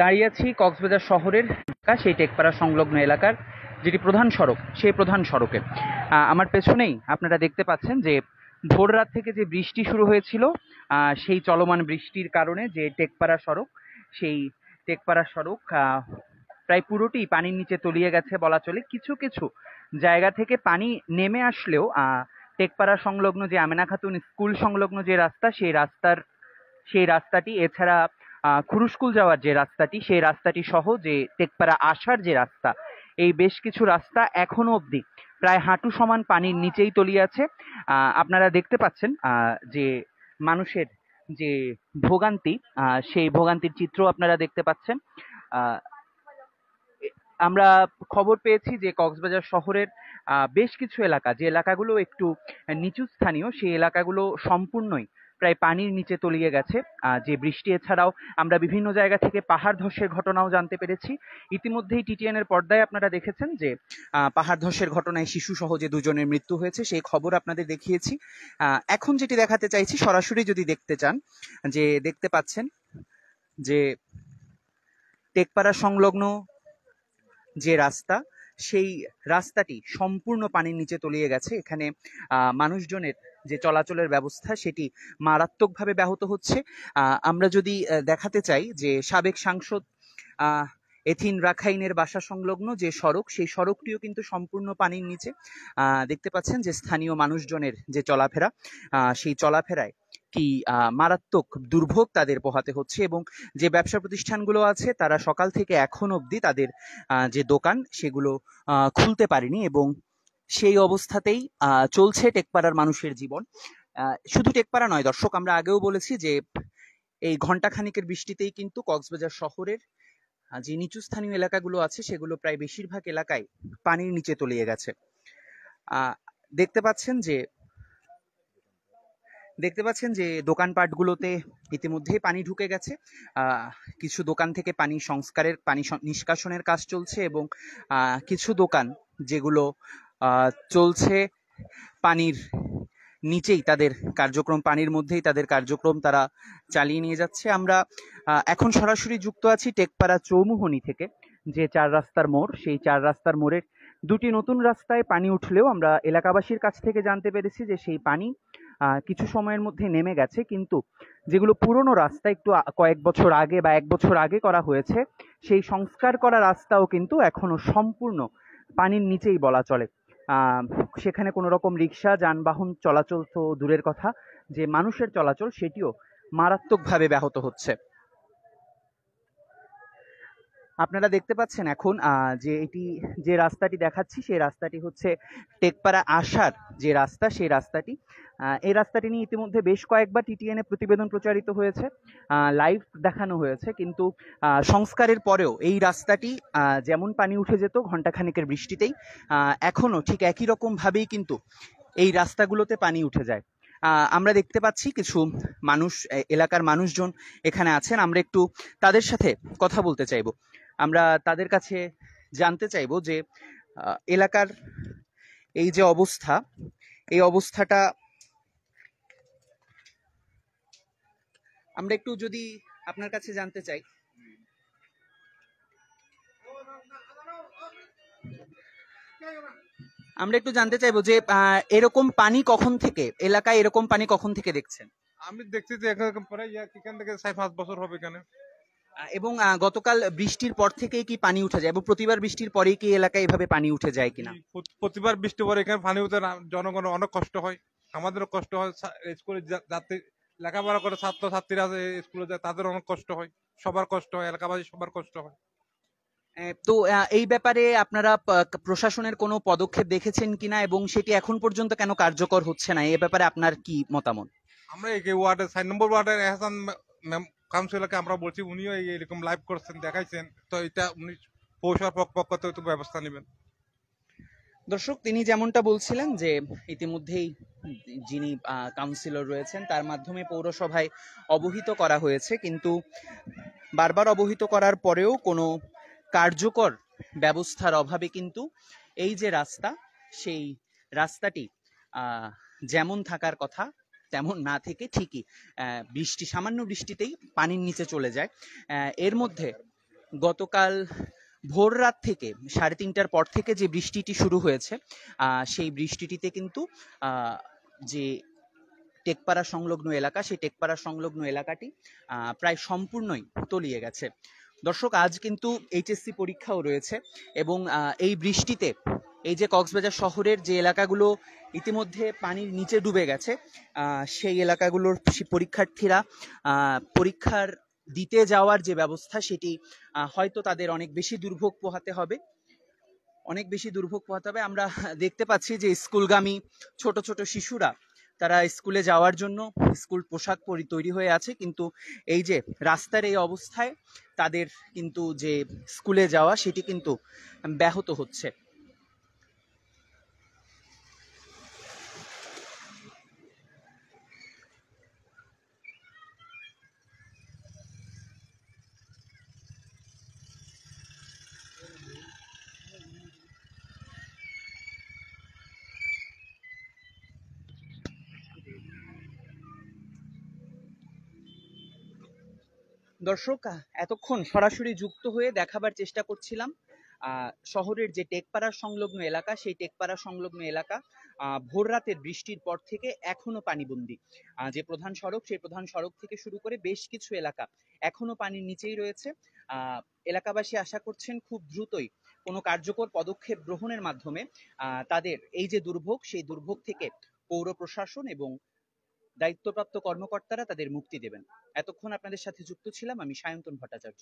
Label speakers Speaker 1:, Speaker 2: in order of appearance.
Speaker 1: দাঁড়িয়ে আছি কক্সবাজার শহরের সেই টেকপাড়া সংলগ্ন এলাকার যেটি প্রধান সড়ক সেই প্রধান সড়কে আমার পেছনেই আপনারা দেখতে পাচ্ছেন যে ভোর রাত থেকে যে বৃষ্টি শুরু হয়েছিল সেই চলমান বৃষ্টির কারণে যে টেকপাড়া সড়ক সেই টেকপাড়া সড়ক প্রায় পুরোটি পানির নিচে তলিয়ে গেছে বলা চলে কিছু কিছু জায়গা থেকে পানি নেমে আসলেও টেকপাড়া সংলগ্ন যে আমেনা খাতুন স্কুল সংলগ্ন যে রাস্তা সেই রাস্তার সেই রাস্তাটি এছাড়া খুরুশকুল যাওয়ার যে রাস্তাটি সেই রাস্তাটি সহ যে টেকপাড়া আসার যে রাস্তা এই বেশ কিছু রাস্তা এখনো অবধি প্রায় হাঁটু সমান পানির নিচেই তলিয়াছে আপনারা দেখতে পাচ্ছেন যে মানুষের যে ভোগান্তি সেই ভোগান্তির চিত্র আপনারা দেখতে পাচ্ছেন আমরা খবর পেয়েছি যে কক্সবাজার শহরের বেশ কিছু এলাকা যে এলাকাগুলো একটু নিচু স্থানীয় সেই এলাকাগুলো সম্পূর্ণই প্রায় পানির নিচে তলিয়ে গেছে যে বৃষ্টি এছাড়াও আমরা বিভিন্ন জায়গা থেকে পাহাড় ধসের ঘটনাও জানতে পেরেছি ইতিমধ্যেই টিটিএনের পর্দায় আপনারা দেখেছেন যে পাহাড় ধসের ঘটনায় শিশু সহ যে দুজনের মৃত্যু হয়েছে সেই খবর আপনাদের দেখিয়েছি এখন যেটি দেখাতে চাইছি সরাসরি যদি দেখতে চান যে দেখতে পাচ্ছেন যে টেকপাড়া সংলগ্ন যে রাস্তা সেই রাস্তাটি সম্পূর্ণ পানির নিচে তলিয়ে গেছে এখানে মানুষজনের যে চলাচলের ব্যবস্থা সেটি মারাত্মকভাবে ব্যাহত হচ্ছে আমরা যদি দেখাতে চাই যে সাবেক সাংসদ এথিন রাখাইনের বাসা সংলগ্ন যে সড়ক সেই সড়কটিও কিন্তু সম্পূর্ণ পানির নিচে দেখতে পাচ্ছেন যে স্থানীয় মানুষজনের যে চলাফেরা সেই চলাফেরায় কি মারাত্মক দুর্ভোগ তাদের পোহাতে হচ্ছে এবং যে ব্যবসা প্রতিষ্ঠানগুলো আছে তারা সকাল থেকে এখন অবধি তাদের যে দোকান সেগুলো খুলতে পারেনি এবং সেই অবস্থাতেই চলছে টেকপাড়ার মানুষের জীবন শুধু টেকপাড়া নয় দর্শক আমরা আগেও বলেছি যে এই ঘণ্টাখানিকের বৃষ্টিতেই কিন্তু কক্সবাজার শহরের যে নিচু স্থানীয় এলাকাগুলো আছে সেগুলো প্রায় বেশিরভাগ এলাকায় পানির নিচে তলিয়ে গেছে দেখতে পাচ্ছেন যে দেখতে পাচ্ছেন যে দোকানপাটগুলোতে ইতিমধ্যেই পানি ঢুকে গেছে কিছু দোকান থেকে পানি সংস্কারের পানি নিষ্কাশনের কাজ চলছে এবং কিছু দোকান যেগুলো চলছে পানির নিচেই তাদের কার্যক্রম পানির মধ্যেই তাদের কার্যক্রম তারা চালিয়ে নিয়ে যাচ্ছে আমরা এখন সরাসরি যুক্ত আছি টেকপাড়া চৌমুহনি থেকে যে চার রাস্তার মোড় সেই চার রাস্তার মোড়ের দুটি নতুন রাস্তায় পানি উঠলেও আমরা এলাকাবাসীর কাছ থেকে জানতে পেরেছি যে সেই পানি কিছু সময়ের মধ্যে নেমে গেছে কিন্তু যেগুলো পুরনো রাস্তা একটু কয়েক বছর আগে বা এক বছর আগে করা হয়েছে সেই সংস্কার করা রাস্তাও কিন্তু এখনও সম্পূর্ণ পানির নিচেই বলা চলে সেখানে কোনো রকম রিক্সা যানবাহন চলাচল তো দূরের কথা যে মানুষের চলাচল সেটিও মারাত্মকভাবে ব্যাহত হচ্ছে আপনারা দেখতে পাচ্ছেন এখন যে এটি যে রাস্তাটি দেখাচ্ছি সেই রাস্তাটি হচ্ছে টেকপাড়া আসার যে রাস্তা সেই রাস্তাটি এই রাস্তাটি নিয়ে ইতিমধ্যে বেশ কয়েকবার টিটিএনএ প্রতিবেদন প্রচারিত হয়েছে লাইভ দেখানো হয়েছে কিন্তু সংস্কারের পরেও এই রাস্তাটি যেমন পানি উঠে যেত ঘণ্টাখানেকের বৃষ্টিতেই এখনও ঠিক একই রকমভাবেই কিন্তু এই রাস্তাগুলোতে পানি উঠে যায় আমরা দেখতে পাচ্ছি কিছু মানুষ এলাকার মানুষজন এখানে আছেন আমরা একটু তাদের সাথে কথা বলতে চাইব আমরা তাদের কাছে জানতে চাইব যে এলাকার এই যে অবস্থা এই অবস্থাটা আমরা একটু যদি আপনার কাছে জানতে চাই আমরা একটু জানতে চাইবো যে এরকম পানি কখন থেকে এলাকায় এরকম পানি কখন থেকে দেখছেন আমি দেখছি যে পরে থেকে এখান থেকে সাড়ে পাঁচ বছর হবে এখানে এবং গতকাল বৃষ্টির পর থেকেই কি পানি উঠে যায় এবং প্রতিবার বৃষ্টির পরেই কি এলাকায় এভাবে পানি উঠে যায় কিনা প্রতিবার বৃষ্টির পরে এখানে পানি উঠে জনগণ অনেক কষ্ট হয় আমাদেরও কষ্ট হয় স্কুলে যাতে লেখাপড়া করে ছাত্র ছাত্রীরা স্কুলে যায় তাদের অনেক কষ্ট হয় সবার কষ্ট হয় এলাকাবাসী সবার কষ্ট হয় তো এই ব্যাপারে আপনারা প্রশাসনের কোনো পদক্ষেপ দেখেছেন কিনা এবং সেটি এখন পর্যন্ত কেন কার্যকর হচ্ছে না এ ব্যাপারে আপনার কি মতামত আমরা এই ওয়ার্ডের সাত নম্বর ওয়ার্ডের এহসান কাউন্সিলরকে আমরা বলছি উনিও এরকম লাইভ করছেন দেখাইছেন তো এটা উনি পৌষার পক্ষ তো ব্যবস্থা নেবেন দর্শক তিনি যেমনটা বলছিলেন যে ইতিমধ্যেই যিনি কাউন্সিলর রয়েছেন তার মাধ্যমে পৌরসভায় অবহিত করা হয়েছে কিন্তু বারবার অবহিত করার পরেও কোনো কার্যকর ব্যবস্থার অভাবে কিন্তু এই যে রাস্তা সেই রাস্তাটি যেমন থাকার কথা তেমন না থেকে ঠিকই বৃষ্টি সামান্য বৃষ্টিতেই পানির নিচে চলে যায় এর মধ্যে গতকাল ভোর রাত থেকে সাড়ে তিনটার পর থেকে যে বৃষ্টিটি শুরু হয়েছে সেই বৃষ্টিটিতে কিন্তু যে টেকপাড়া সংলগ্ন এলাকা সেই টেকপাড়া সংলগ্ন এলাকাটি প্রায় সম্পূর্ণই তলিয়ে গেছে দর্শক আজ কিন্তু এইচএসসি পরীক্ষাও রয়েছে এবং এই বৃষ্টিতে এই যে কক্সবাজার শহরের যে এলাকাগুলো ইতিমধ্যে পানির নিচে ডুবে গেছে সেই এলাকাগুলোর পরীক্ষার্থীরা পরীক্ষার দিতে যাওয়ার যে ব্যবস্থা সেটি হয়তো তাদের অনেক বেশি দুর্ভোগ পোহাতে হবে অনেক বেশি দুর্ভোগ পোহাতে হবে আমরা দেখতে পাচ্ছি যে স্কুলগামী ছোট ছোট শিশুরা তারা স্কুলে যাওয়ার জন্য স্কুল পোশাক পরি তৈরি হয়ে আছে কিন্তু এই যে রাস্তার এই অবস্থায় তাদের কিন্তু যে স্কুলে যাওয়া সেটি কিন্তু ব্যাহত হচ্ছে দর্শক এতক্ষণ সরাসরি যুক্ত হয়ে দেখাবার চেষ্টা করছিলাম শহরের যে টেকপাড়া সংলগ্ন এলাকা সেই টেকপাড়া সংলগ্ন এলাকা ভোর রাতের বৃষ্টির পর থেকে এখনো পানিবন্দি যে প্রধান সড়ক সেই প্রধান সড়ক থেকে শুরু করে বেশ কিছু এলাকা এখনো পানির নিচেই রয়েছে এলাকাবাসী আশা করছেন খুব দ্রুতই কোনো কার্যকর পদক্ষেপ গ্রহণের মাধ্যমে তাদের এই যে দুর্ভোগ সেই দুর্ভোগ থেকে পৌর প্রশাসন এবং দায়িত্বপ্রাপ্ত কর্মকর্তারা তাদের মুক্তি দেবেন এতক্ষণ আপনাদের সাথে যুক্ত ছিলাম আমি সায়ন্তন ভট্টাচার্য